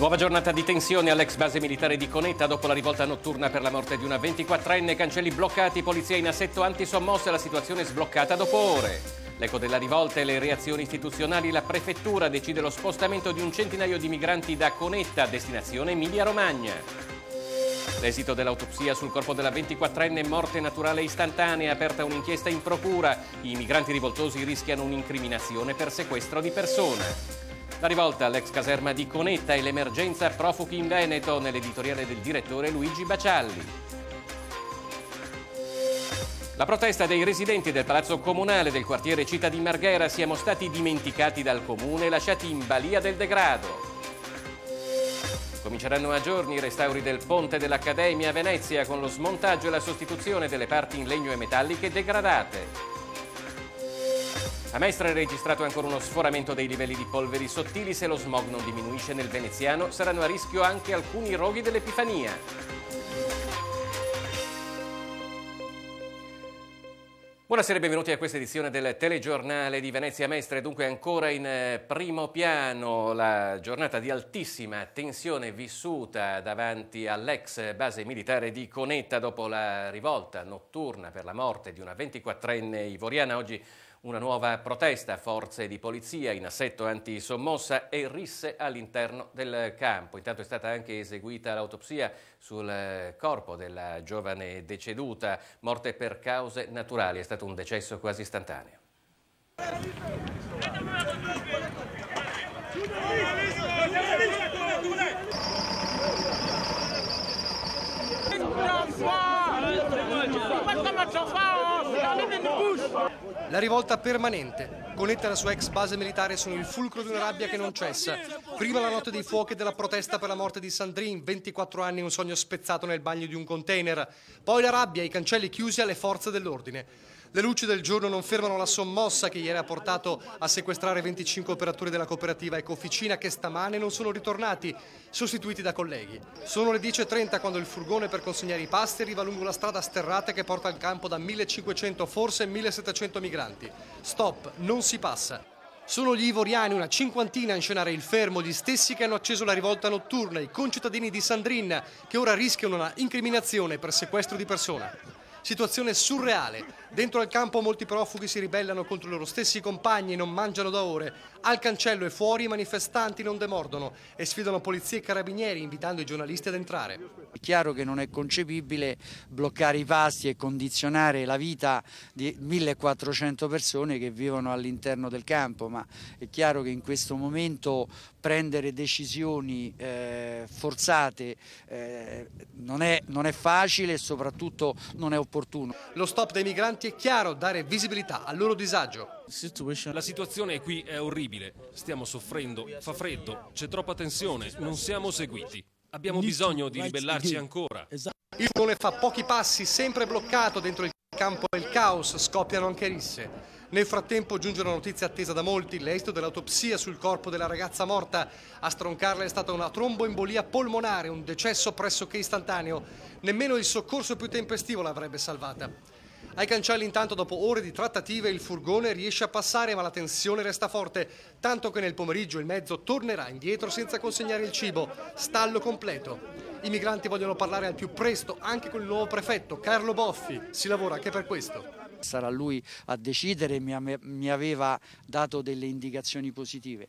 Nuova giornata di tensione all'ex base militare di Conetta dopo la rivolta notturna per la morte di una 24enne, cancelli bloccati, polizia in assetto antisommossa, la situazione sbloccata dopo ore. L'eco della rivolta e le reazioni istituzionali, la prefettura decide lo spostamento di un centinaio di migranti da Conetta, destinazione Emilia-Romagna. L'esito dell'autopsia sul corpo della 24enne morte naturale istantanea, aperta un'inchiesta in procura. I migranti rivoltosi rischiano un'incriminazione per sequestro di persona. La rivolta all'ex caserma di Conetta e l'emergenza profughi in Veneto nell'editoriale del direttore Luigi Bacialli. La protesta dei residenti del palazzo comunale del quartiere Città di Marghera siamo stati dimenticati dal comune e lasciati in balia del degrado. Cominceranno a giorni i restauri del ponte dell'Accademia a Venezia con lo smontaggio e la sostituzione delle parti in legno e metalliche degradate. A Mestre è registrato ancora uno sforamento dei livelli di polveri sottili. Se lo smog non diminuisce nel veneziano, saranno a rischio anche alcuni roghi dell'Epifania. Buonasera e benvenuti a questa edizione del telegiornale di Venezia Mestre. Dunque ancora in eh, primo piano la giornata di altissima tensione vissuta davanti all'ex base militare di Conetta dopo la rivolta notturna per la morte di una 24enne ivoriana. Oggi una nuova protesta, forze di polizia in assetto antisommossa e risse all'interno del campo. Intanto è stata anche eseguita l'autopsia sul corpo della giovane deceduta, morte per cause naturali. È stato un decesso quasi istantaneo. Pourquoi ça m'a chauffé Dans les mains de bouche la rivolta permanente. Conetta e la sua ex base militare sono il fulcro di una rabbia che non cessa. Prima la notte dei fuochi e della protesta per la morte di Sandrin, 24 anni e un sogno spezzato nel bagno di un container. Poi la rabbia, i cancelli chiusi alle forze dell'ordine. Le luci del giorno non fermano la sommossa che ieri ha portato a sequestrare 25 operatori della cooperativa Ecoficina che stamane non sono ritornati, sostituiti da colleghi. Sono le 10.30 quando il furgone per consegnare i pasti arriva lungo la strada sterrata che porta al campo da 1500 forse 1700 migranti. Stop, non si passa. Sono gli ivoriani, una cinquantina a inscenare il fermo, gli stessi che hanno acceso la rivolta notturna, i concittadini di Sandrin, che ora rischiano una incriminazione per sequestro di persona. Situazione surreale. Dentro al campo molti profughi si ribellano contro i loro stessi compagni, e non mangiano da ore. Al cancello e fuori i manifestanti non demordono e sfidano polizie e carabinieri invitando i giornalisti ad entrare. È chiaro che non è concepibile bloccare i passi e condizionare la vita di 1400 persone che vivono all'interno del campo, ma è chiaro che in questo momento prendere decisioni eh, forzate eh, non, è, non è facile e soprattutto non è opportuno. Lo stop dei migranti è chiaro, dare visibilità al loro disagio. La situazione qui è orribile, stiamo soffrendo, fa freddo, c'è troppa tensione, non siamo seguiti. Abbiamo bisogno di ribellarci ancora. Esatto. Il sole fa pochi passi, sempre bloccato dentro il campo del caos, scoppiano anche risse. Nel frattempo giunge una notizia attesa da molti, l'esito dell'autopsia sul corpo della ragazza morta. A stroncarla è stata una tromboembolia polmonare, un decesso pressoché istantaneo. Nemmeno il soccorso più tempestivo l'avrebbe salvata. Ai cancelli intanto dopo ore di trattative il furgone riesce a passare ma la tensione resta forte, tanto che nel pomeriggio il mezzo tornerà indietro senza consegnare il cibo, stallo completo. I migranti vogliono parlare al più presto anche con il nuovo prefetto Carlo Boffi, si lavora anche per questo. Sarà lui a decidere, mi aveva dato delle indicazioni positive.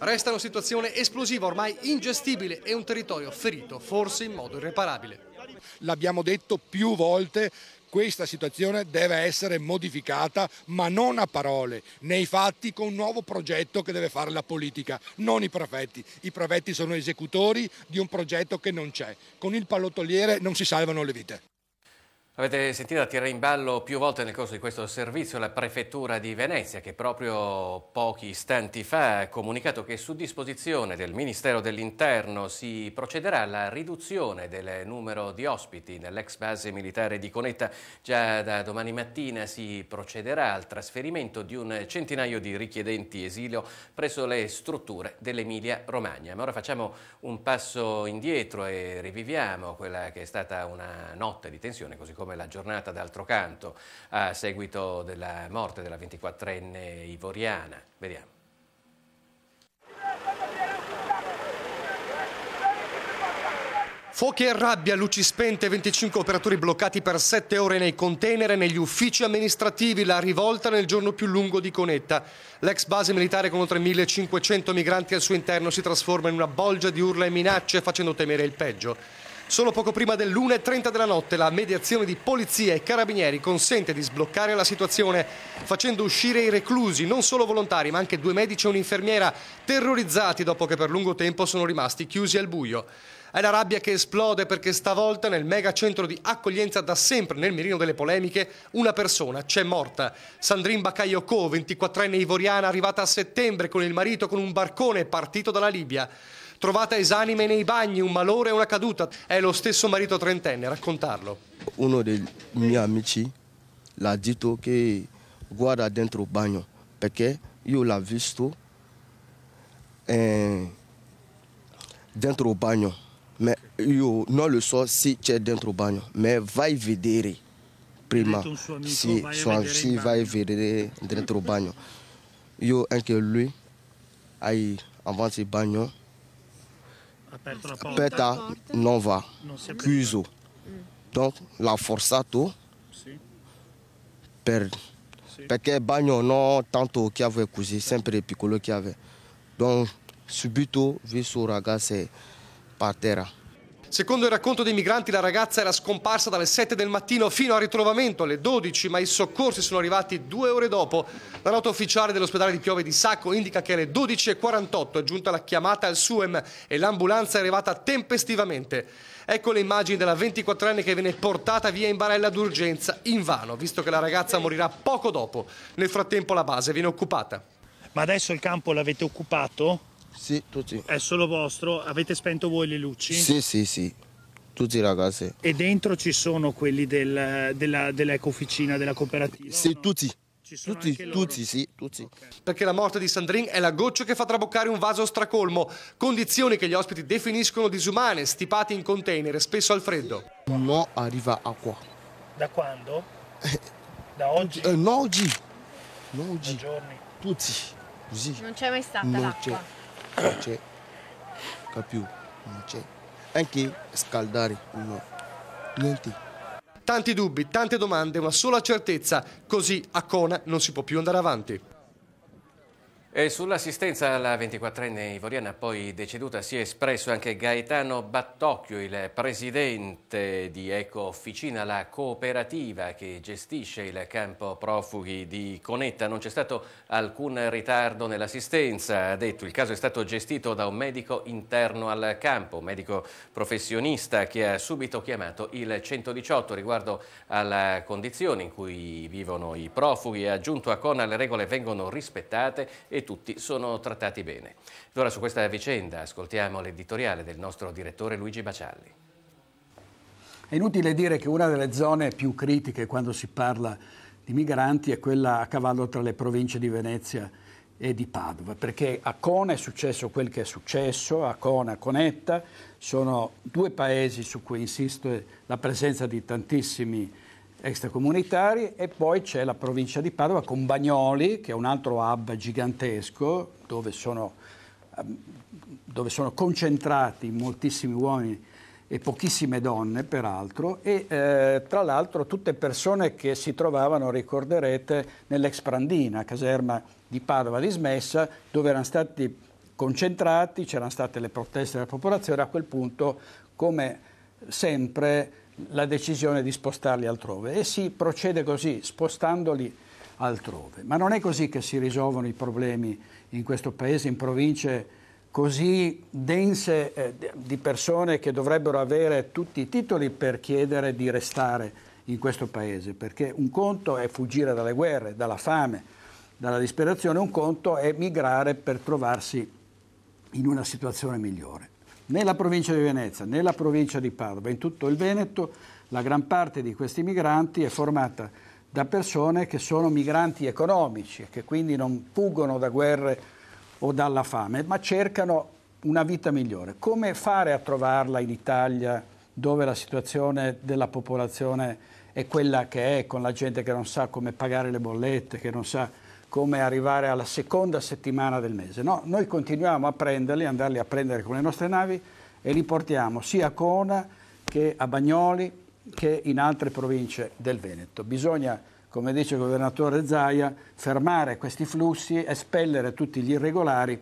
Resta una situazione esplosiva, ormai ingestibile e un territorio ferito, forse in modo irreparabile. L'abbiamo detto più volte questa situazione deve essere modificata, ma non a parole, nei fatti con un nuovo progetto che deve fare la politica, non i prefetti. I prefetti sono esecutori di un progetto che non c'è. Con il pallottoliere non si salvano le vite. Avete sentito tirare in ballo più volte nel corso di questo servizio la Prefettura di Venezia che proprio pochi istanti fa ha comunicato che su disposizione del Ministero dell'Interno si procederà alla riduzione del numero di ospiti nell'ex base militare di Conetta. Già da domani mattina si procederà al trasferimento di un centinaio di richiedenti esilio presso le strutture dell'Emilia Romagna. Ma ora facciamo un passo indietro e riviviamo quella che è stata una notte di tensione così come la giornata d'altro canto a seguito della morte della 24enne ivoriana. Vediamo. Fuochi e rabbia, luci spente, 25 operatori bloccati per 7 ore nei container e negli uffici amministrativi, la rivolta nel giorno più lungo di Conetta. L'ex base militare con oltre 1500 migranti al suo interno si trasforma in una bolgia di urla e minacce facendo temere il peggio. Solo poco prima dell'1.30 della notte la mediazione di polizia e carabinieri consente di sbloccare la situazione facendo uscire i reclusi, non solo volontari ma anche due medici e un'infermiera terrorizzati dopo che per lungo tempo sono rimasti chiusi al buio. È la rabbia che esplode perché stavolta nel mega centro di accoglienza da sempre nel mirino delle polemiche una persona c'è morta. Sandrine Bakayoko, 24enne ivoriana, arrivata a settembre con il marito con un barcone partito dalla Libia trovata esanime nei bagni, un malore e una caduta. È lo stesso marito trentenne, raccontarlo. Uno dei miei amici l'ha detto che guarda dentro il bagno perché io l'ho visto eh, dentro il bagno, ma io non lo so se c'è dentro il bagno, ma vai a vedere prima se sì, vai, suo, sì, vai a vedere dentro il bagno. Io anche lui, avanti il bagno, non va Cuso. Donc, la Forzato, parce que Bagno, non, tantôt qui avait cousu, c'est un piccolo qui avait. Donc, subito, suraga c'est par terre. Secondo il racconto dei migranti la ragazza era scomparsa dalle 7 del mattino fino al ritrovamento alle 12, ma i soccorsi sono arrivati due ore dopo. La nota ufficiale dell'ospedale di Piove di Sacco indica che alle 12.48 è giunta la chiamata al SUEM e l'ambulanza è arrivata tempestivamente. Ecco le immagini della 24enne che viene portata via in barella d'urgenza, invano, visto che la ragazza morirà poco dopo. Nel frattempo la base viene occupata. Ma adesso il campo l'avete occupato? Sì, tutti. È solo vostro? Avete spento voi le luci? Sì, sì, sì. Tutti i ragazzi. E dentro ci sono quelli del, della, dell'ecofficina, della cooperativa? Sì, no? tutti. Tutti, tutti, sì, tutti. Okay. Perché la morte di Sandrin è la goccia che fa traboccare un vaso stracolmo, condizioni che gli ospiti definiscono disumane, stipati in container, spesso al freddo. No, arriva acqua. Da quando? Eh. Da oggi? Eh, no, oggi. No, oggi. Da giorni. Tutti. Così. Non c'è mai stata l'acqua non c'è Capiu non c'è anche scaldare, no niente tanti dubbi, tante domande, una sola certezza, così a Cona non si può più andare avanti. E sull'assistenza alla 24enne ivoriana poi deceduta si è espresso anche Gaetano Battocchio, il presidente di Eco Officina, la cooperativa che gestisce il campo profughi di Conetta. Non c'è stato alcun ritardo nell'assistenza, ha detto. Il caso è stato gestito da un medico interno al campo, un medico professionista che ha subito chiamato il 118 riguardo alla condizione in cui vivono i profughi. Ha aggiunto a Cona le regole vengono rispettate e tutti sono trattati bene. Allora su questa vicenda ascoltiamo l'editoriale del nostro direttore Luigi Bacialli. È inutile dire che una delle zone più critiche quando si parla di migranti è quella a cavallo tra le province di Venezia e di Padova, perché a Cona è successo quel che è successo, a Cona, a Conetta, sono due paesi su cui insiste la presenza di tantissimi migranti extracomunitari e poi c'è la provincia di Padova con Bagnoli, che è un altro hub gigantesco dove sono, ehm, dove sono concentrati moltissimi uomini e pochissime donne peraltro e eh, tra l'altro tutte persone che si trovavano, ricorderete, nell'ex Prandina, caserma di Padova dismessa, dove erano stati concentrati, c'erano state le proteste della popolazione, a quel punto come sempre la decisione di spostarli altrove e si procede così, spostandoli altrove. Ma non è così che si risolvono i problemi in questo Paese, in province così dense eh, di persone che dovrebbero avere tutti i titoli per chiedere di restare in questo Paese, perché un conto è fuggire dalle guerre, dalla fame, dalla disperazione, un conto è migrare per trovarsi in una situazione migliore nella provincia di Venezia, nella provincia di Padova, in tutto il Veneto, la gran parte di questi migranti è formata da persone che sono migranti economici e che quindi non fuggono da guerre o dalla fame, ma cercano una vita migliore. Come fare a trovarla in Italia dove la situazione della popolazione è quella che è, con la gente che non sa come pagare le bollette, che non sa come arrivare alla seconda settimana del mese. No, noi continuiamo a prenderli, andarli a prendere con le nostre navi e li portiamo sia a Cona che a Bagnoli che in altre province del Veneto. Bisogna, come dice il governatore Zaia, fermare questi flussi, espellere tutti gli irregolari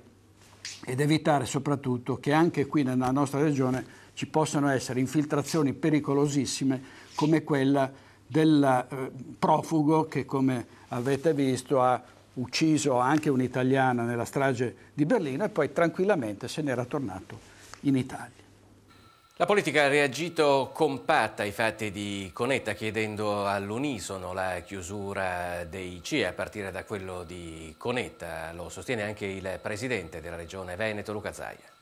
ed evitare soprattutto che anche qui nella nostra regione ci possano essere infiltrazioni pericolosissime come quella del eh, profugo che come avete visto ha ucciso anche un'italiana nella strage di Berlino e poi tranquillamente se n'era tornato in Italia. La politica ha reagito compatta ai fatti di Conetta chiedendo all'unisono la chiusura dei CIE a partire da quello di Conetta. Lo sostiene anche il presidente della regione Veneto, Luca Zaia.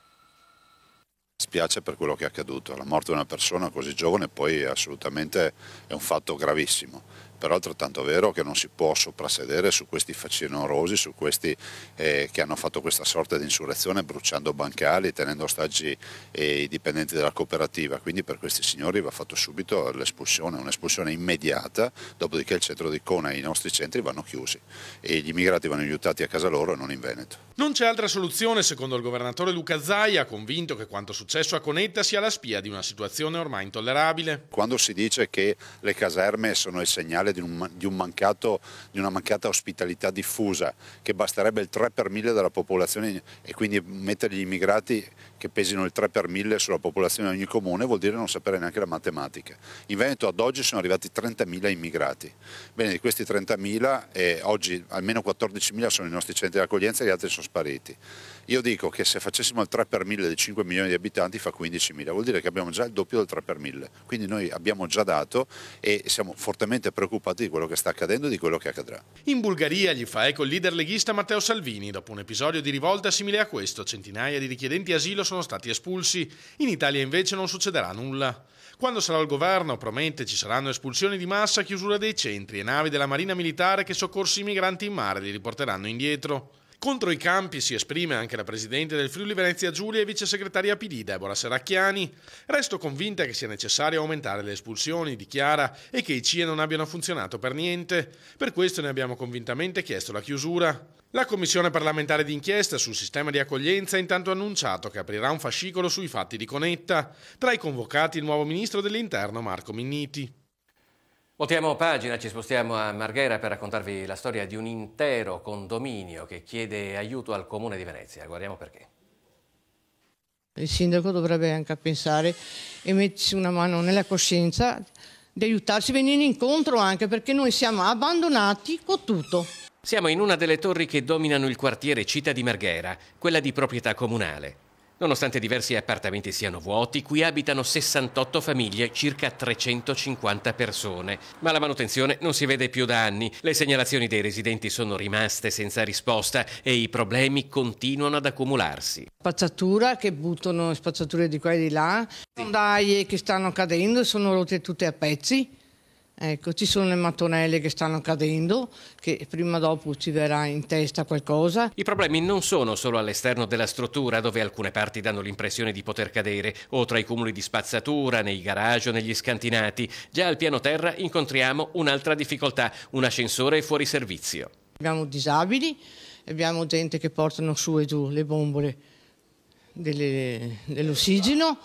Spiace per quello che è accaduto. La morte di una persona così giovane poi assolutamente è un fatto gravissimo però è altrettanto vero che non si può soprassedere su questi facinorosi, su questi eh, che hanno fatto questa sorta di insurrezione bruciando bancali, tenendo ostaggi eh, i dipendenti della cooperativa, quindi per questi signori va fatto subito l'espulsione, un'espulsione immediata, dopodiché il centro di Cona e i nostri centri vanno chiusi e gli immigrati vanno aiutati a casa loro e non in Veneto. Non c'è altra soluzione, secondo il governatore Luca Zaia, convinto che quanto successo a Conetta sia la spia di una situazione ormai intollerabile. Quando si dice che le caserme sono il segnale segnale di, un, di, un mancato, di, una mancata ospitalità diffusa, che basterebbe il 3 per mille della popolazione e quindi mettere gli immigrati che pesino il 3 per 1000 sulla popolazione di ogni comune vuol dire non sapere neanche la matematica. In Veneto ad oggi sono arrivati 30.000 immigrati. Bene, di questi 30.000 eh, oggi almeno 14.000 sono i nostri centri di accoglienza e gli altri sono spariti. Io dico che se facessimo il 3 per 1000 di 5 milioni di abitanti fa 15.000, vuol dire che abbiamo già il doppio del 3 per 1000. Quindi noi abbiamo già dato e siamo fortemente preoccupati di quello che sta accadendo e di quello che accadrà. In Bulgaria gli fa eco il leader leghista Matteo Salvini. Dopo un episodio di rivolta simile a questo, centinaia di richiedenti asilo sono stati espulsi. In Italia invece non succederà nulla. Quando sarà il governo, promette, ci saranno espulsioni di massa, chiusura dei centri e navi della Marina Militare che soccorsi i migranti in mare li riporteranno indietro. Contro i campi si esprime anche la presidente del Friuli Venezia Giulia e vice segretaria PD Deborah Seracchiani. Resto convinta che sia necessario aumentare le espulsioni, dichiara, e che i CIE non abbiano funzionato per niente. Per questo ne abbiamo convintamente chiesto la chiusura. La commissione parlamentare d'inchiesta sul sistema di accoglienza ha intanto annunciato che aprirà un fascicolo sui fatti di Conetta, tra i convocati il nuovo ministro dell'Interno Marco Minniti. Votiamo pagina, ci spostiamo a Marghera per raccontarvi la storia di un intero condominio che chiede aiuto al comune di Venezia. Guardiamo perché. Il sindaco dovrebbe anche pensare e mettersi una mano nella coscienza di aiutarci, venire incontro anche perché noi siamo abbandonati con tutto siamo in una delle torri che dominano il quartiere Città di Marghera, quella di proprietà comunale. Nonostante diversi appartamenti siano vuoti, qui abitano 68 famiglie, circa 350 persone. Ma la manutenzione non si vede più da anni, le segnalazioni dei residenti sono rimaste senza risposta e i problemi continuano ad accumularsi. Spazzatura che buttano spazzature di qua e di là, fondaie che stanno cadendo, sono rotte tutte a pezzi. Ecco, ci sono le mattonelle che stanno cadendo, che prima o dopo ci verrà in testa qualcosa. I problemi non sono solo all'esterno della struttura, dove alcune parti danno l'impressione di poter cadere, o tra i cumuli di spazzatura, nei garage o negli scantinati. Già al piano terra incontriamo un'altra difficoltà, un ascensore fuori servizio. Abbiamo disabili, abbiamo gente che portano su e giù le bombole dell'ossigeno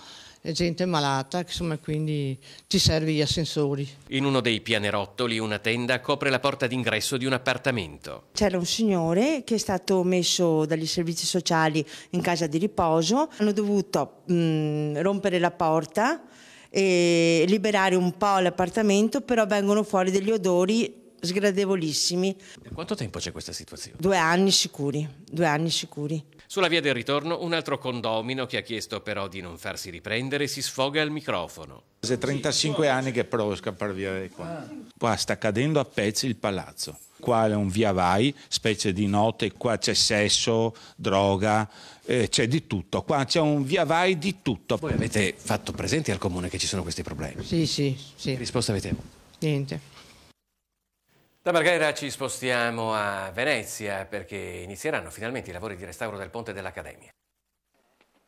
gente malata, insomma, quindi ti servono gli ascensori. In uno dei pianerottoli una tenda copre la porta d'ingresso di un appartamento. C'era un signore che è stato messo dagli servizi sociali in casa di riposo, hanno dovuto mh, mm, rompere la porta e liberare un po' l'appartamento, però vengono fuori degli odori sgradevolissimi. Da quanto tempo c'è questa situazione? Due anni sicuri, due anni sicuri. Sulla via del ritorno un altro condomino che ha chiesto però di non farsi riprendere si sfoga al microfono. È 35 anni che provo a scappare via di qua. Qua sta cadendo a pezzi il palazzo. Qua è un via vai, specie di notte, qua c'è sesso, droga, eh, c'è di tutto. Qua c'è un via vai di tutto. Voi avete fatto presenti al comune che ci sono questi problemi? Sì, sì, sì. Che risposta avete? Niente. Da Marghera ci spostiamo a Venezia perché inizieranno finalmente i lavori di restauro del ponte dell'Accademia.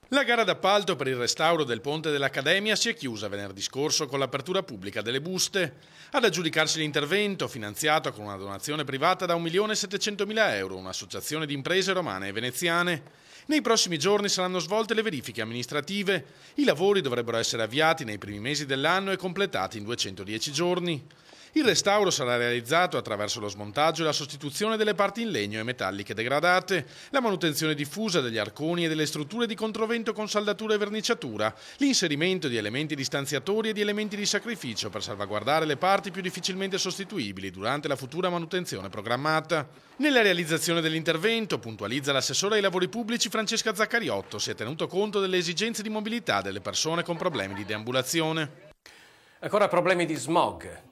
La gara d'appalto per il restauro del ponte dell'Accademia si è chiusa venerdì scorso con l'apertura pubblica delle buste. Ad aggiudicarsi l'intervento, finanziato con una donazione privata da 1.700.000 euro, un'associazione di imprese romane e veneziane. Nei prossimi giorni saranno svolte le verifiche amministrative. I lavori dovrebbero essere avviati nei primi mesi dell'anno e completati in 210 giorni. Il restauro sarà realizzato attraverso lo smontaggio e la sostituzione delle parti in legno e metalliche degradate, la manutenzione diffusa degli arconi e delle strutture di controvento con saldatura e verniciatura, l'inserimento di elementi distanziatori e di elementi di sacrificio per salvaguardare le parti più difficilmente sostituibili durante la futura manutenzione programmata. Nella realizzazione dell'intervento, puntualizza l'assessore ai lavori pubblici Francesca Zaccariotto, si è tenuto conto delle esigenze di mobilità delle persone con problemi di deambulazione. Ancora problemi di smog.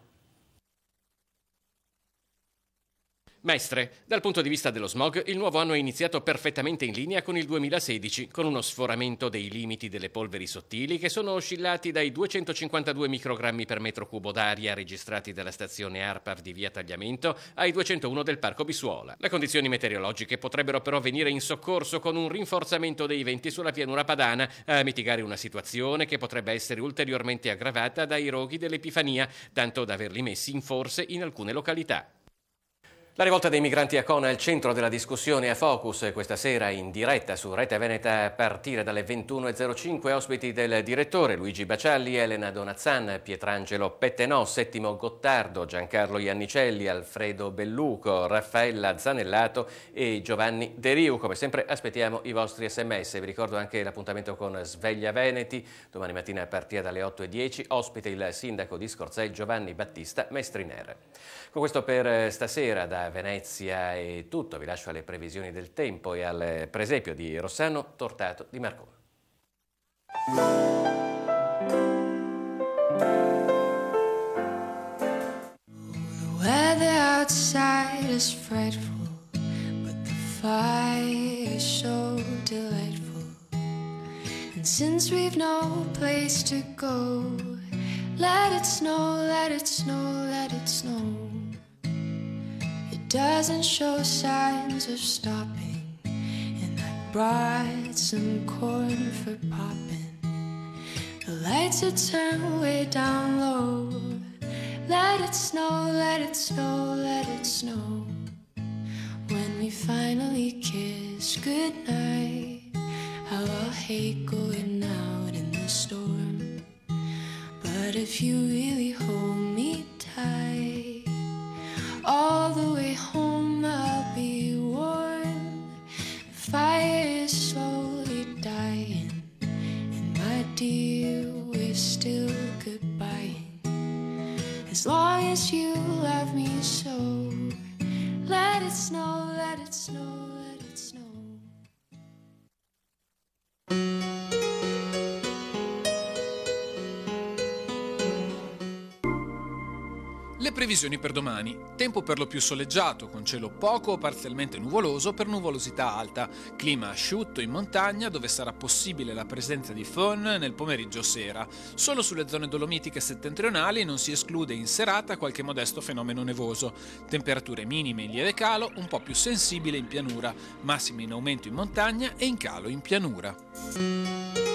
Mestre, dal punto di vista dello smog, il nuovo anno è iniziato perfettamente in linea con il 2016, con uno sforamento dei limiti delle polveri sottili che sono oscillati dai 252 microgrammi per metro cubo d'aria registrati dalla stazione ARPAR di via Tagliamento ai 201 del Parco Bisuola. Le condizioni meteorologiche potrebbero però venire in soccorso con un rinforzamento dei venti sulla pianura padana, a mitigare una situazione che potrebbe essere ulteriormente aggravata dai roghi dell'Epifania, tanto da averli messi in forse in alcune località. La rivolta dei migranti a Cona è il centro della discussione a Focus questa sera in diretta su Rete Veneta a partire dalle 21.05 ospiti del direttore Luigi Bacialli, Elena Donazzan, Pietrangelo Pettenò, Settimo Gottardo, Giancarlo Iannicelli, Alfredo Belluco, Raffaella Zanellato e Giovanni De Riu. Come sempre aspettiamo i vostri sms. Vi ricordo anche l'appuntamento con Sveglia Veneti. Domani mattina a partire dalle 8.10 ospite il sindaco di Scorzè Giovanni Battista Mestrinere. Con questo per stasera da Venezia è tutto, vi lascio alle previsioni del tempo e al presepio di Rossano Tortato di Marcona. outside is frightful, but the fire is so delightful. And since we've no place to go, let it snow, let it snow, let it snow. doesn't show signs of stopping. And I brought some corn for popping. The lights are turned way down low. Let it snow, let it snow, let it snow. When we finally kiss goodnight, how I'll hate going out in the storm. But if you Le previsioni per domani. Tempo per lo più soleggiato, con cielo poco o parzialmente nuvoloso per nuvolosità alta. Clima asciutto in montagna dove sarà possibile la presenza di fon nel pomeriggio sera. Solo sulle zone dolomitiche settentrionali non si esclude in serata qualche modesto fenomeno nevoso. Temperature minime in lieve calo, un po' più sensibile in pianura, massime in aumento in montagna e in calo in pianura.